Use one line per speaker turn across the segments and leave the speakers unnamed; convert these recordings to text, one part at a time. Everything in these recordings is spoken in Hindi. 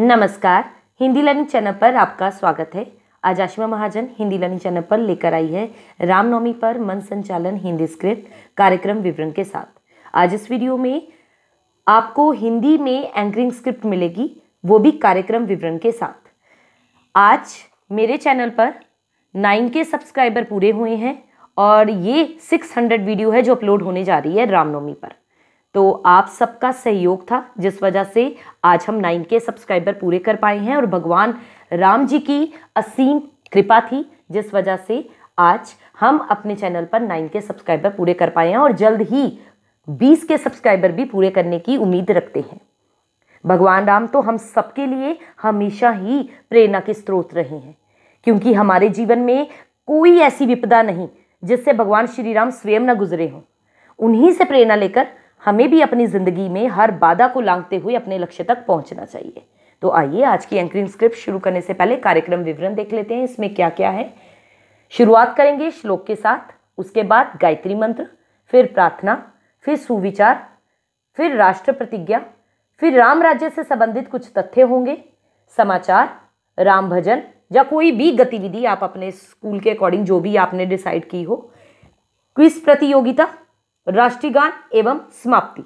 नमस्कार हिंदी लर्निंग चैनल पर आपका स्वागत है आज आशिमा महाजन हिंदी लर्निंग चैनल पर लेकर आई है रामनवमी पर मन संचालन हिंदी स्क्रिप्ट कार्यक्रम विवरण के साथ आज इस वीडियो में आपको हिंदी में एंकरिंग स्क्रिप्ट मिलेगी वो भी कार्यक्रम विवरण के साथ आज मेरे चैनल पर नाइन के सब्सक्राइबर पूरे हुए हैं और ये सिक्स हंड्रेड वीडियो है जो अपलोड होने जा रही है रामनवमी पर तो आप सबका सहयोग था जिस वजह से आज हम नाइन के सब्सक्राइबर पूरे कर पाए हैं और भगवान राम जी की असीम कृपा थी जिस वजह से आज हम अपने चैनल पर नाइन के सब्सक्राइबर पूरे कर पाए हैं और जल्द ही बीस के सब्सक्राइबर भी पूरे करने की उम्मीद रखते हैं भगवान राम तो हम सबके लिए हमेशा ही प्रेरणा के स्रोत रहे हैं क्योंकि हमारे जीवन में कोई ऐसी विपदा नहीं जिससे भगवान श्री राम स्वयं न गुजरे हों उन्हीं से प्रेरणा लेकर हमें भी अपनी ज़िंदगी में हर बाधा को लांघते हुए अपने लक्ष्य तक पहुंचना चाहिए तो आइए आज की एंकरिंग स्क्रिप्ट शुरू करने से पहले कार्यक्रम विवरण देख लेते हैं इसमें क्या क्या है शुरुआत करेंगे श्लोक के साथ उसके बाद गायत्री मंत्र फिर प्रार्थना फिर सुविचार फिर राष्ट्र प्रतिज्ञा फिर राम राज्य से संबंधित कुछ तथ्य होंगे समाचार राम भजन या कोई भी गतिविधि आप अपने स्कूल के अकॉर्डिंग जो भी आपने डिसाइड की हो क्विज प्रतियोगिता राष्ट्रीय एवं समाप्ति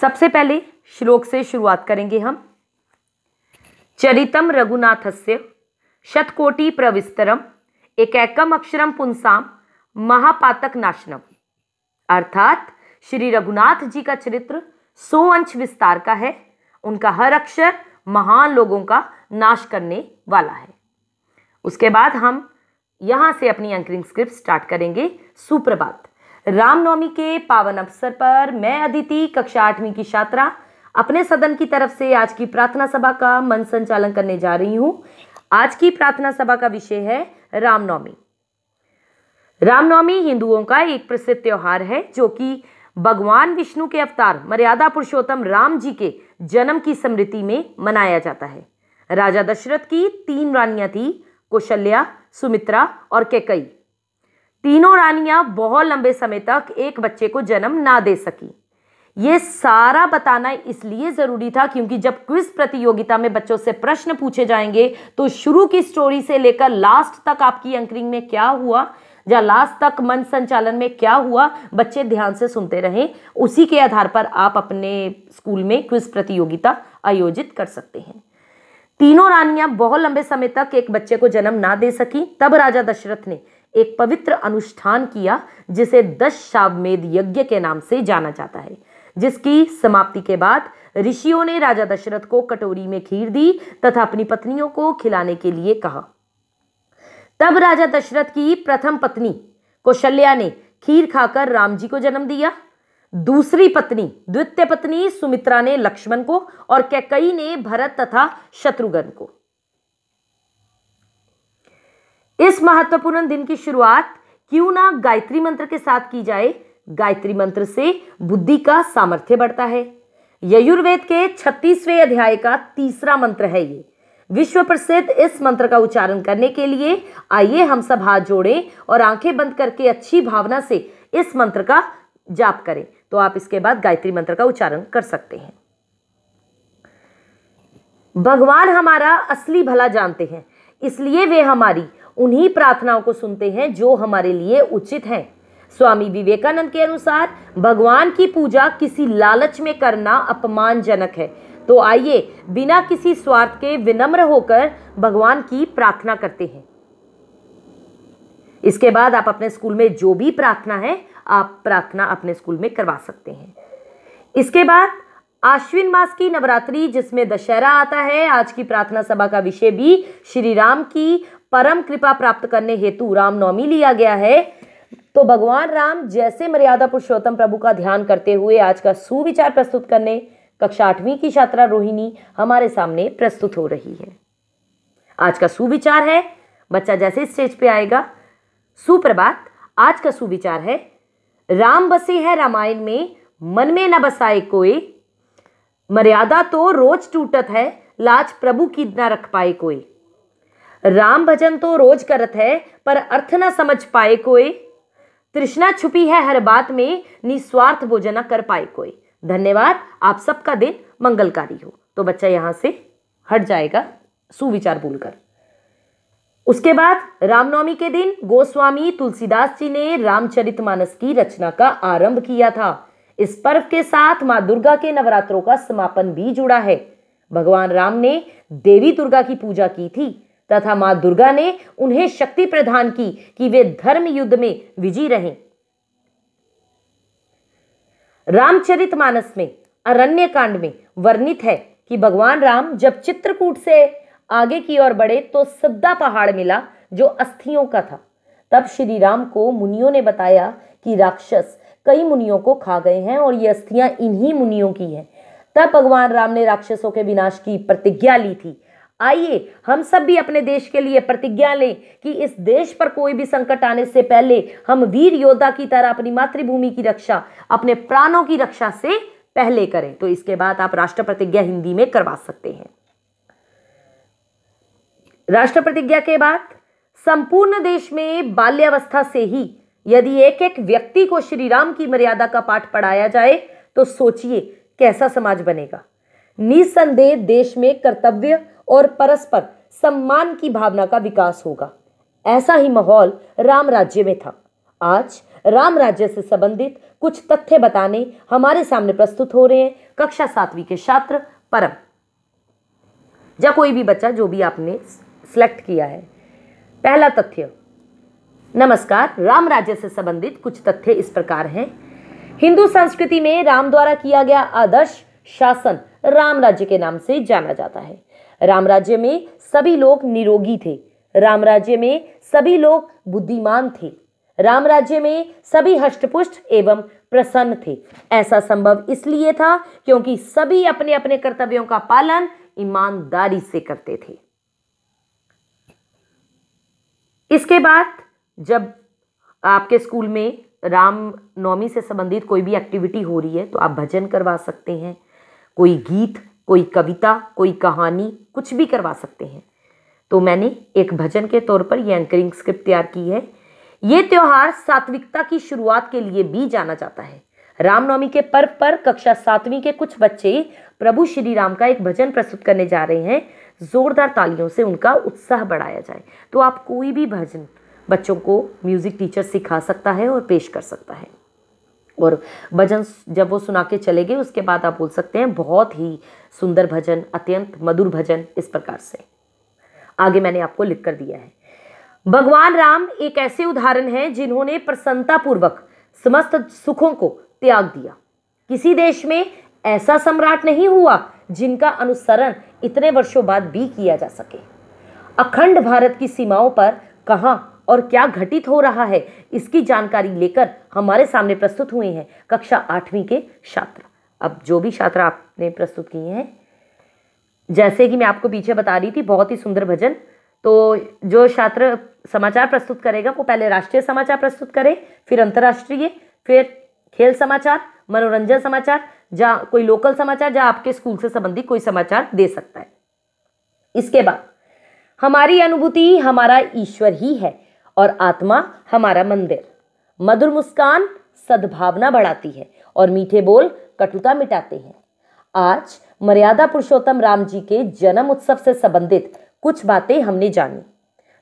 सबसे पहले श्लोक से शुरुआत करेंगे हम चरितम रघुनाथस्य शतकोटि प्रविस्तरम एकैकम अक्षरम पुंसाम महापातक नाशनम अर्थात श्री रघुनाथ जी का चरित्र सौ अंश विस्तार का है उनका हर अक्षर महान लोगों का नाश करने वाला है उसके बाद हम यहां से अपनी एंकरिंग स्क्रिप्ट स्टार्ट करेंगे सुप्रभात रामनवमी के पावन अवसर पर मैं अदिति कक्षा आठवीं की छात्रा अपने सदन की तरफ से आज की प्रार्थना सभा का मन संचालन करने जा रही हूं आज की प्रार्थना सभा का विषय है रामनवमी रामनवमी हिंदुओं का एक प्रसिद्ध त्यौहार है जो कि भगवान विष्णु के अवतार मर्यादा पुरुषोत्तम राम जी के जन्म की स्मृति में मनाया जाता है राजा दशरथ की तीन रानियां थी कौशल्या सुमित्रा और केकई तीनों रानियां बहुत लंबे समय तक एक बच्चे को जन्म ना दे सकी ये सारा बताना इसलिए ज़रूरी था क्योंकि जब क्विज प्रतियोगिता में बच्चों से प्रश्न पूछे जाएंगे तो शुरू की स्टोरी से लेकर लास्ट तक आपकी एंकरिंग में क्या हुआ या लास्ट तक मन संचालन में क्या हुआ बच्चे ध्यान से सुनते रहें उसी के आधार पर आप अपने स्कूल में क्विज प्रतियोगिता आयोजित कर सकते हैं तीनों रानियां बहुत लंबे समय तक एक बच्चे को जन्म ना दे सकी तब राजा दशरथ ने एक पवित्र अनुष्ठान किया जिसे दश शावमेध यज्ञ के नाम से जाना जाता है जिसकी समाप्ति के बाद ऋषियों ने राजा दशरथ को कटोरी में खीर दी तथा अपनी पत्नियों को खिलाने के लिए कहा तब राजा दशरथ की प्रथम पत्नी कौशल्या ने खीर खाकर राम जी को जन्म दिया दूसरी पत्नी द्वितीय पत्नी सुमित्रा ने लक्ष्मण को और कैकई ने भरत तथा शत्रुघ्न को इस महत्वपूर्ण दिन की शुरुआत क्यों ना गायत्री मंत्र के साथ की जाए गायत्री मंत्र से बुद्धि का सामर्थ्य बढ़ता है यजुर्वेद के छत्तीसवें अध्याय का तीसरा मंत्र है ये विश्व प्रसिद्ध इस मंत्र का उच्चारण करने के लिए आइए हम सब हाथ जोड़ें और आंखें बंद करके अच्छी भावना से इस मंत्र का जाप करें तो आप इसके बाद गायत्री मंत्र का उच्चारण कर सकते हैं भगवान हमारा असली भला जानते हैं इसलिए वे हमारी उन्हीं प्रार्थनाओं को सुनते हैं जो हमारे लिए उचित हैं स्वामी विवेकानंद के अनुसार भगवान की पूजा किसी लालच में करना अपमानजनक है तो आइए बिना किसी स्वार्थ के विनम्र होकर भगवान की प्रार्थना करते हैं इसके बाद आप अपने स्कूल में जो भी प्रार्थना है आप प्रार्थना अपने स्कूल में करवा सकते हैं इसके बाद आश्विन मास की नवरात्रि जिसमें दशहरा आता है आज की प्रार्थना सभा का विषय भी श्री राम की परम कृपा प्राप्त करने हेतु रामनवमी लिया गया है तो भगवान राम जैसे मर्यादा पुरुषोत्तम प्रभु का ध्यान करते हुए आज का सुविचार प्रस्तुत करने कक्षा आठवीं की छात्रा रोहिणी हमारे सामने प्रस्तुत हो रही है आज का सुविचार है बच्चा जैसे स्टेज पे आएगा सुप्रभात आज का सुविचार है राम बसे है रामायण में मन में न बसाए कोई मर्यादा तो रोज टूटत है लाज प्रभु की न रख पाए कोई राम भजन तो रोज करत है पर अर्थ न समझ पाए कोई तृष्णा छुपी है हर बात में निस्वार्थ भोजन कर पाए कोई धन्यवाद आप सबका दिन मंगलकारी हो तो बच्चा यहाँ से हट जाएगा सुविचार भूलकर उसके बाद रामनवमी के दिन गोस्वामी तुलसीदास जी ने रामचरितमानस की रचना का आरंभ किया था इस पर्व के साथ माँ दुर्गा के नवरात्रों का समापन भी जुड़ा है भगवान राम ने देवी दुर्गा की पूजा की थी तथा मां दुर्गा ने उन्हें शक्ति प्रदान की कि वे धर्म युद्ध में विजयी रहें रामचरितमानस में अरण्य कांड में वर्णित है कि भगवान राम जब चित्रकूट से आगे की ओर बढ़े तो सद्दा पहाड़ मिला जो अस्थियों का था तब श्री राम को मुनियों ने बताया कि राक्षस कई मुनियों को खा गए हैं और ये अस्थियां इन्हीं मुनियों की हैं तब भगवान राम ने राक्षसों के विनाश की प्रतिज्ञा ली थी आइए हम सब भी अपने देश के लिए प्रतिज्ञा लें कि इस देश पर कोई भी संकट आने से पहले हम वीर योद्धा की तरह अपनी मातृभूमि की रक्षा अपने प्राणों की रक्षा से पहले करें तो इसके बाद आप राष्ट्र प्रतिज्ञा हिंदी में करवा सकते हैं राष्ट्र प्रतिज्ञा के बाद संपूर्ण देश में बाल्यावस्था से ही यदि एक एक व्यक्ति को श्री राम की मर्यादा का पाठ पढ़ाया जाए तो सोचिए कैसा समाज बनेगा निसंदेह देश में कर्तव्य और परस्पर सम्मान की भावना का विकास होगा ऐसा ही माहौल राम राज्य में था आज राम राज्य से संबंधित कुछ तथ्य बताने हमारे सामने प्रस्तुत हो रहे हैं कक्षा सातवीं के छात्र परम या कोई भी बच्चा जो भी आपने सेलेक्ट किया है पहला तथ्य नमस्कार राम राज्य से संबंधित कुछ तथ्य इस प्रकार हैं हिंदू संस्कृति में राम द्वारा किया गया आदर्श शासन राम राज्य के नाम से जाना जाता है राम राज्य में सभी लोग निरोगी थे राम राज्य में सभी लोग बुद्धिमान थे राम राज्य में सभी हष्टपुष्ट एवं प्रसन्न थे ऐसा संभव इसलिए था क्योंकि सभी अपने अपने कर्तव्यों का पालन ईमानदारी से करते थे इसके बाद जब आपके स्कूल में राम नवमी से संबंधित कोई भी एक्टिविटी हो रही है तो आप भजन करवा सकते हैं कोई गीत कोई कविता कोई कहानी कुछ भी करवा सकते हैं तो मैंने एक भजन के तौर पर ये एंकरिंग स्क्रिप्ट तैयार की है ये त्यौहार सात्विकता की शुरुआत के लिए भी जाना जाता है रामनवमी के पर्व पर कक्षा सातवीं के कुछ बच्चे प्रभु श्री राम का एक भजन प्रस्तुत करने जा रहे हैं ज़ोरदार तालियों से उनका उत्साह बढ़ाया जाए तो आप कोई भी भजन बच्चों को म्यूज़िक टीचर सिखा सकता है और पेश कर सकता है और भजन जब वो सुना के चले गए उसके बाद आप बोल सकते हैं बहुत ही सुंदर भजन अत्यंत मधुर भजन इस प्रकार से आगे मैंने आपको लिख कर दिया है भगवान राम एक ऐसे उदाहरण हैं जिन्होंने प्रसन्नतापूर्वक समस्त सुखों को त्याग दिया किसी देश में ऐसा सम्राट नहीं हुआ जिनका अनुसरण इतने वर्षों बाद भी किया जा सके अखंड भारत की सीमाओं पर कहाँ और क्या घटित हो रहा है इसकी जानकारी लेकर हमारे सामने प्रस्तुत हुए हैं कक्षा आठवीं के छात्र अब जो भी छात्र आपने प्रस्तुत किए हैं जैसे कि मैं आपको पीछे बता रही थी बहुत ही सुंदर भजन तो जो छात्र समाचार प्रस्तुत करेगा वो पहले राष्ट्रीय समाचार प्रस्तुत करे फिर अंतर्राष्ट्रीय फिर खेल समाचार मनोरंजन समाचार जहाँ कोई लोकल समाचार जहाँ आपके स्कूल से संबंधित कोई समाचार दे सकता है इसके बाद हमारी अनुभूति हमारा ईश्वर ही है और आत्मा हमारा मंदिर मधुर मुस्कान सद्भावना बढ़ाती है और मीठे बोल कटुता मिटाते हैं आज मर्यादा पुरुषोत्तम राम जी के जन्म उत्सव से संबंधित कुछ बातें हमने जानी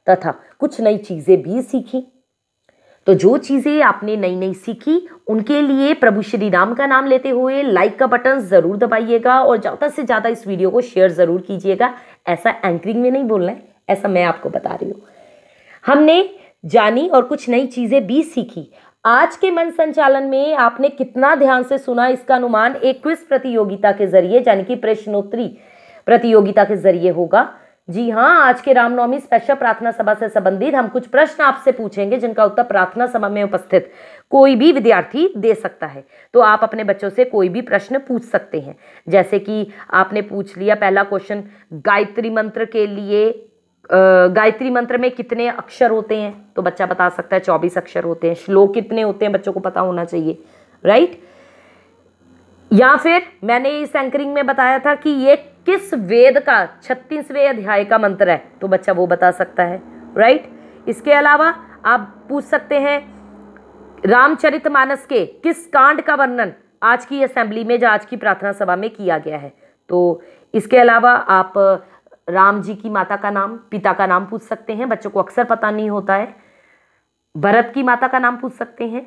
तथा कुछ नई चीज़ें भी सीखी तो जो चीज़ें आपने नई नई सीखी उनके लिए प्रभु श्री राम का नाम लेते हुए लाइक का बटन ज़रूर दबाइएगा और ज़्यादा से ज़्यादा इस वीडियो को शेयर ज़रूर कीजिएगा ऐसा एंकरिंग में नहीं बोलना है ऐसा मैं आपको बता रही हूँ हमने जानी और कुछ नई चीज़ें भी सीखी आज के मन संचालन में आपने कितना ध्यान से सुना इसका अनुमान एक क्विज प्रतियोगिता के जरिए यानी कि प्रश्नोत्तरी प्रतियोगिता के जरिए होगा जी हाँ आज के रामनवमी स्पेशल प्रार्थना सभा से संबंधित हम कुछ प्रश्न आपसे पूछेंगे जिनका उत्तर प्रार्थना सभा में उपस्थित कोई भी विद्यार्थी दे सकता है तो आप अपने बच्चों से कोई भी प्रश्न पूछ सकते हैं जैसे कि आपने पूछ लिया पहला क्वेश्चन गायत्री मंत्र के लिए गायत्री मंत्र में कितने अक्षर होते हैं तो बच्चा बता सकता है चौबीस अक्षर होते हैं श्लोक कितने होते हैं बच्चों को पता होना चाहिए राइट या फिर मैंने इस एंकरिंग में बताया था कि ये किस वेद का छत्तीसवें अध्याय का मंत्र है तो बच्चा वो बता सकता है राइट इसके अलावा आप पूछ सकते हैं रामचरितमानस के किस कांड का वर्णन आज की असेंबली में या आज की प्रार्थना सभा में किया गया है तो इसके अलावा आप राम जी की माता का नाम पिता का नाम पूछ सकते हैं बच्चों को अक्सर पता नहीं होता है भरत की माता का नाम पूछ सकते हैं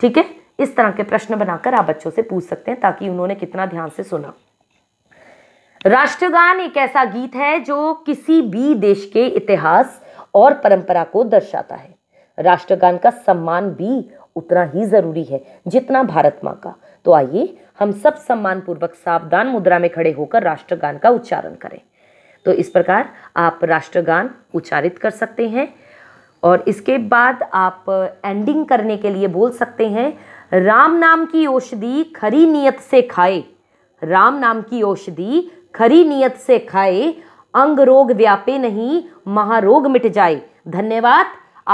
ठीक है इस तरह के प्रश्न बनाकर आप बच्चों से पूछ सकते हैं ताकि उन्होंने कितना ध्यान से सुना राष्ट्रगान एक ऐसा गीत है जो किसी भी देश के इतिहास और परंपरा को दर्शाता है राष्ट्रगान का सम्मान भी उतना ही ज़रूरी है जितना भारत माँ का तो आइए हम सब सम्मानपूर्वक सावधान मुद्रा में खड़े होकर राष्ट्रगान का उच्चारण करें तो इस प्रकार आप राष्ट्रगान उच्चारित कर सकते हैं और इसके बाद आप एंडिंग करने के लिए बोल सकते हैं राम नाम की औषधि खरी नियत से खाए राम नाम की औषधि खरी नीयत से खाए अंग रोग व्यापे नहीं महारोग मिट जाए धन्यवाद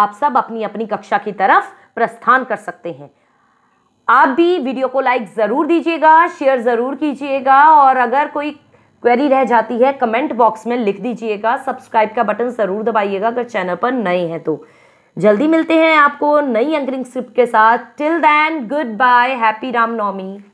आप सब अपनी अपनी कक्षा की तरफ प्रस्थान कर सकते हैं आप भी वीडियो को लाइक ज़रूर दीजिएगा शेयर ज़रूर कीजिएगा और अगर कोई क्वेरी रह जाती है कमेंट बॉक्स में लिख दीजिएगा सब्सक्राइब का बटन ज़रूर दबाइएगा अगर चैनल पर नए हैं तो जल्दी मिलते हैं आपको नई एंकरिंग स्क्रिप्ट के साथ till then good bye happy Ramnavami